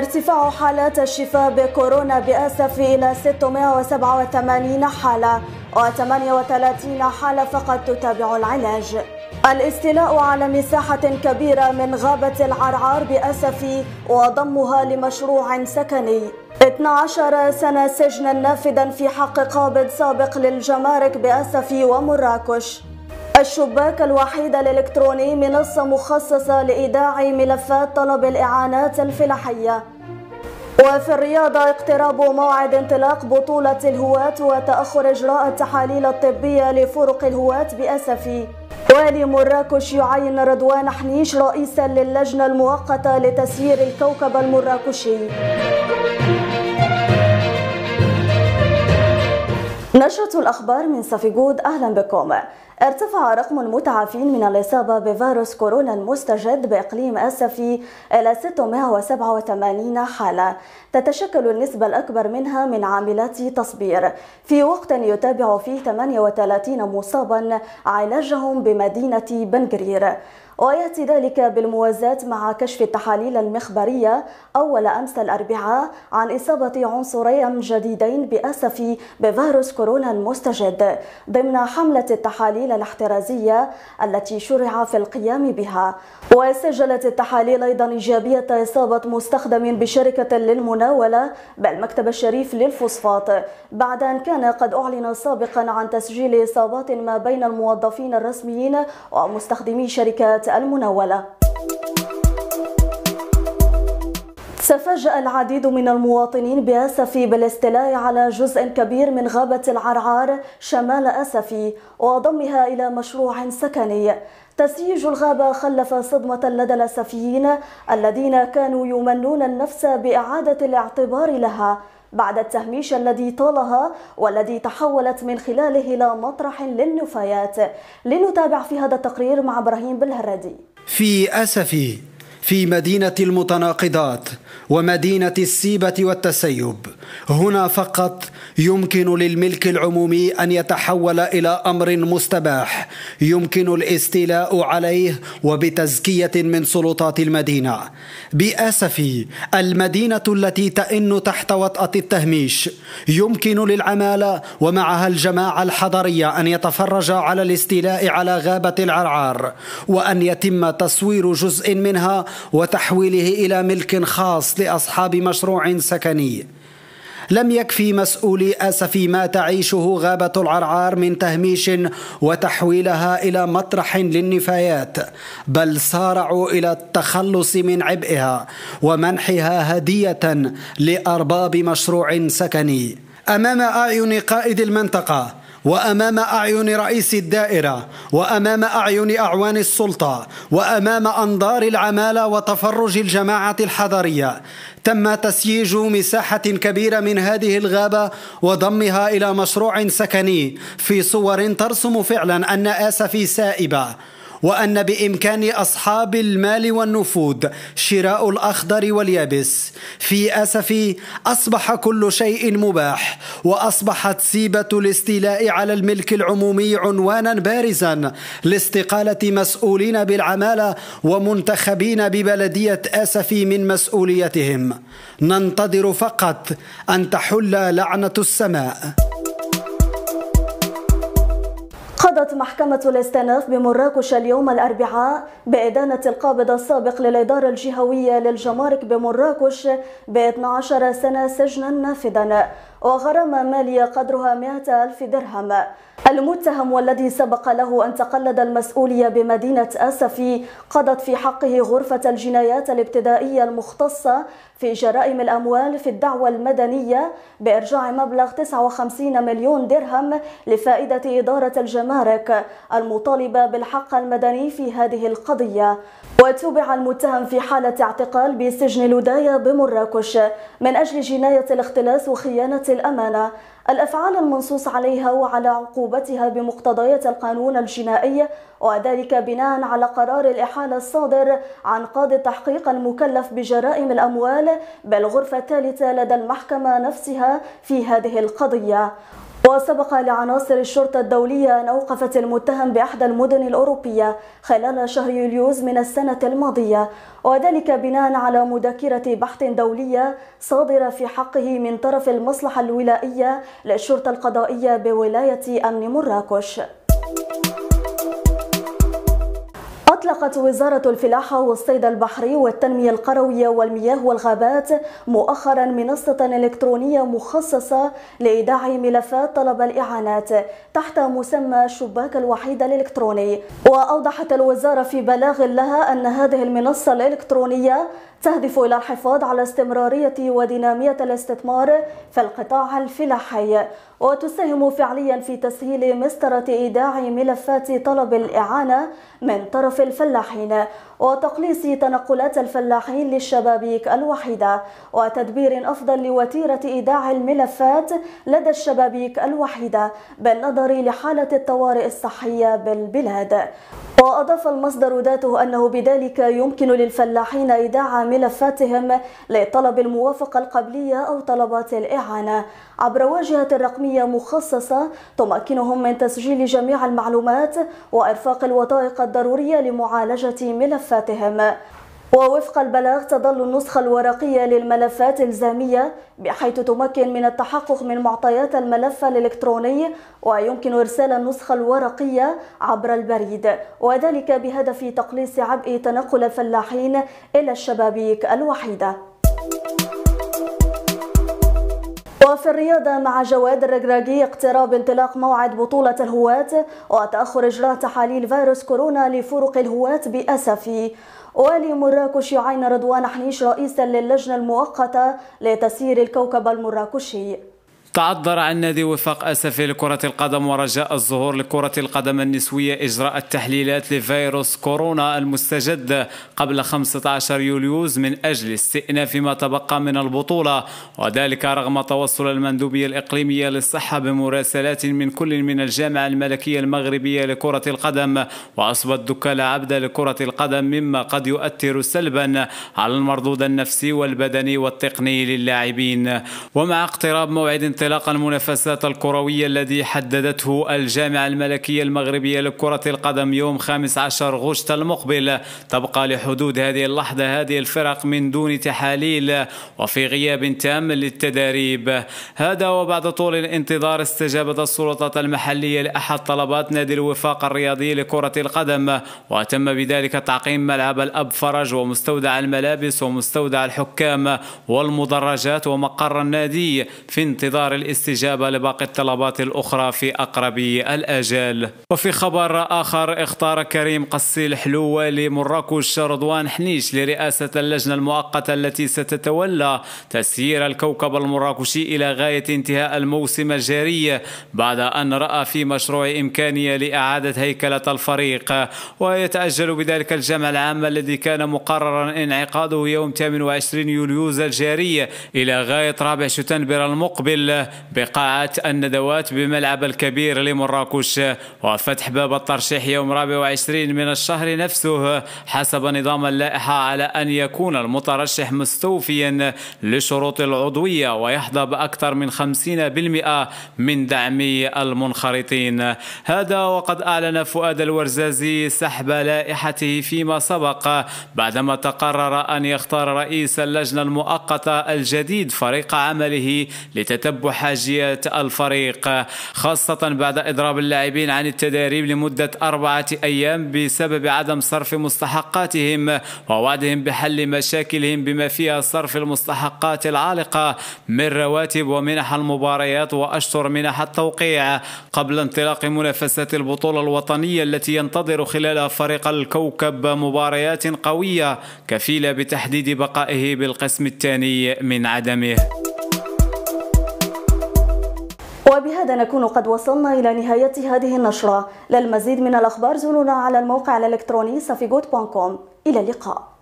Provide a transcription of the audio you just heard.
ارتفاع حالات الشفاء بكورونا بأسف إلى 687 حالة و38 حالة فقط تتابع العلاج الاستيلاء على مساحة كبيرة من غابة العرعار بأسف وضمها لمشروع سكني 12 سنة سجنا نافذا في حق قابض سابق للجمارك بأسف ومراكش الشباك الوحيد الإلكتروني منصة مخصصة لإيداع ملفات طلب الإعانات الفلاحية وفي الرياضة اقتراب موعد انطلاق بطولة الهواة وتأخر إجراء التحاليل الطبية لفرق الهواة بأسفي مراكش يعين رضوان حنيش رئيسا للجنة المؤقتة لتسيير الكوكب المراكشي نشرة الأخبار من صفي أهلا بكم ارتفع رقم المتعافين من الإصابة بفيروس كورونا المستجد بإقليم أسفي إلى 687 حالة تتشكل النسبة الأكبر منها من عاملات تصبير في وقت يتابع فيه 38 مصابا علاجهم بمدينة بنجرير ويأتي ذلك بالموازاة مع كشف التحاليل المخبرية أول أمس الأربعاء عن إصابة عنصرين جديدين بأسفي بفيروس كورونا المستجد ضمن حملة التحاليل الرسائل الاحترازية التي شرع في القيام بها وسجلت التحاليل أيضا إيجابية إصابة مستخدم بشركة للمناولة بالمكتب الشريف للفوسفات بعد أن كان قد أعلن سابقا عن تسجيل إصابات ما بين الموظفين الرسميين ومستخدمي شركات المناولة تفاجأ العديد من المواطنين بأسف بالاستيلاء على جزء كبير من غابة العرعار شمال أسفي وضمها إلى مشروع سكني تسييج الغابة خلف صدمة لدى الأسفيين الذين كانوا يمنون النفس بإعادة الاعتبار لها بعد التهميش الذي طالها والذي تحولت من خلاله إلى مطرح للنفايات لنتابع في هذا التقرير مع إبراهيم بالهردي في أسفي في مدينة المتناقضات ومدينة السيبة والتسيب هنا فقط يمكن للملك العمومي أن يتحول إلى أمر مستباح يمكن الاستيلاء عليه وبتزكية من سلطات المدينة بأسفي المدينة التي تئن تحت وطأة التهميش يمكن للعمالة ومعها الجماعة الحضرية أن يتفرج على الاستيلاء على غابة العرعار وأن يتم تصوير جزء منها وتحويله إلى ملك خاص لأصحاب مشروع سكني لم يكفي مسؤولي آسف ما تعيشه غابة العرعار من تهميش وتحويلها إلى مطرح للنفايات بل سارعوا إلى التخلص من عبئها ومنحها هدية لأرباب مشروع سكني أمام أعين قائد المنطقة وامام اعين رئيس الدائره وامام اعين اعوان السلطه وامام انظار العماله وتفرج الجماعه الحضريه تم تسييج مساحه كبيره من هذه الغابه وضمها الى مشروع سكني في صور ترسم فعلا ان اسفي سائبه وأن بإمكان أصحاب المال والنفوذ شراء الأخضر واليابس في أسفي أصبح كل شيء مباح وأصبحت سيبة الاستيلاء على الملك العمومي عنوانا بارزا لاستقالة مسؤولين بالعمالة ومنتخبين ببلدية أسفي من مسؤوليتهم ننتظر فقط أن تحل لعنة السماء قضت محكمة الاستئناف بمراكش اليوم الأربعاء بإدانة القابض السابق للإدارة الجهوية للجمارك بمراكش ب 12 سنة سجنا نافذا وغرامة مالية قدرها 100 ألف درهم المتهم والذي سبق له أن تقلد المسؤولية بمدينة أسفي قضت في حقه غرفة الجنايات الابتدائية المختصة في جرائم الأموال في الدعوة المدنية بإرجاع مبلغ 59 مليون درهم لفائدة إدارة الجمارك المطالبة بالحق المدني في هذه القضية وتبع المتهم في حالة اعتقال بسجن لودايا بمراكش من أجل جناية الاختلاس وخيانة الأمانة الأفعال المنصوص عليها وعلى عقوبتها بمقتضيات القانون الجنائي وذلك بناء على قرار الإحالة الصادر عن قاضي التحقيق المكلف بجرائم الأموال بالغرفة الثالثة لدى المحكمة نفسها في هذه القضية وسبق لعناصر الشرطة الدولية أن أوقفت المتهم بأحدى المدن الأوروبية خلال شهر يوليوز من السنة الماضية وذلك بناء على مذكرة بحث دولية صادرة في حقه من طرف المصلحة الولائية للشرطة القضائية بولاية أمن مراكش أطلقت وزارة الفلاحة والصيد البحري والتنمية القروية والمياه والغابات مؤخرا منصة إلكترونية مخصصة لإيداع ملفات طلب الإعانات تحت مسمى شباك الوحيد الإلكتروني وأوضحت الوزارة في بلاغ لها أن هذه المنصة الإلكترونية تهدف إلى الحفاظ على استمرارية ودينامية الاستثمار في القطاع الفلاحي وتساهم فعليا في تسهيل مسطرة إيداع ملفات طلب الإعانة من طرف الفلاحين وتقليص تنقلات الفلاحين للشبابيك الوحيدة وتدبير أفضل لوتيرة إيداع الملفات لدى الشبابيك الوحيدة بالنظر لحالة الطوارئ الصحية بالبلاد وأضاف المصدر ذاته أنه بذلك يمكن للفلاحين إيداع ملفاتهم لطلب الموافقة القبلية أو طلبات الإعانة عبر واجهة رقمية مخصصة تمكنهم من تسجيل جميع المعلومات وإرفاق الوثائق الضرورية لمعالجة ملفاتهم ووفق البلاغ تظل النسخة الورقية للملفات إلزامية بحيث تمكن من التحقق من معطيات الملف الإلكتروني ويمكن إرسال النسخة الورقية عبر البريد وذلك بهدف تقليص عبء تنقل الفلاحين إلى الشبابيك الوحيدة وفي الرياضة مع جواد الرجراجي اقتراب انطلاق موعد بطولة الهواة وتأخر إجراء تحاليل فيروس كورونا لفرق الهواة بأسفي ولمراكش عين رضوان حنيش رئيسا للجنة المؤقتة لتسيير الكوكب المراكشي تعذر عن نادي وفاق أسفي لكرة القدم ورجاء الظهور لكرة القدم النسوية إجراء التحليلات لفيروس كورونا المستجد قبل 15 يوليوز من أجل استئناف ما تبقى من البطولة وذلك رغم توصل المندوبية الإقليمية للصحة بمراسلات من كل من الجامعة الملكية المغربية لكرة القدم وأصبت دكالة عبدة لكرة القدم مما قد يؤثر سلبا على المردود النفسي والبدني والتقني للاعبين ومع اقتراب موعد انطلاق المنافسات الكروية الذي حددته الجامعة الملكية المغربية لكرة القدم يوم 15 غشت المقبل تبقى لحدود هذه اللحظة هذه الفرق من دون تحاليل وفي غياب تام للتدريب هذا وبعد طول الانتظار استجابت السلطات المحلية لأحد طلبات نادي الوفاق الرياضي لكرة القدم وتم بذلك تعقيم ملعب الأب فرج ومستودع الملابس ومستودع الحكام والمدرجات ومقر النادي في انتظار انتظار الاستجابة لباقي الطلبات الأخرى في أقرب الأجال وفي خبر آخر اختار كريم قصي الحلو لمراكش رضوان حنيش لرئاسة اللجنة المؤقتة التي ستتولى تسيير الكوكب المراكشي إلى غاية انتهاء الموسم الجاري بعد أن رأى في مشروع إمكانية لإعادة هيكلة الفريق ويتأجل بذلك الجمع العام الذي كان مقررا انعقاده يوم 28 يوليوز الجاري إلى غاية رابع شتنبر المقبل بقاعة الندوات بملعب الكبير لمراكش وفتح باب الترشيح يوم 24 من الشهر نفسه حسب نظام اللائحة على أن يكون المترشح مستوفيا لشروط العضوية ويحظى بأكثر من 50% من دعم المنخرطين هذا وقد أعلن فؤاد الورزازي سحب لائحته فيما سبق بعدما تقرر أن يختار رئيس اللجنة المؤقتة الجديد فريق عمله لتتبع وحاجية الفريق خاصة بعد إضراب اللاعبين عن التدريب لمدة أربعة أيام بسبب عدم صرف مستحقاتهم ووعدهم بحل مشاكلهم بما فيها صرف المستحقات العالقة من رواتب ومنح المباريات وأشهر منح التوقيع قبل انطلاق منافسة البطولة الوطنية التي ينتظر خلالها فريق الكوكب مباريات قوية كفيلة بتحديد بقائه بالقسم الثاني من عدمه وبهذا نكون قد وصلنا إلى نهاية هذه النشرة للمزيد من الأخبار زورونا على الموقع الإلكتروني safigood.com إلى اللقاء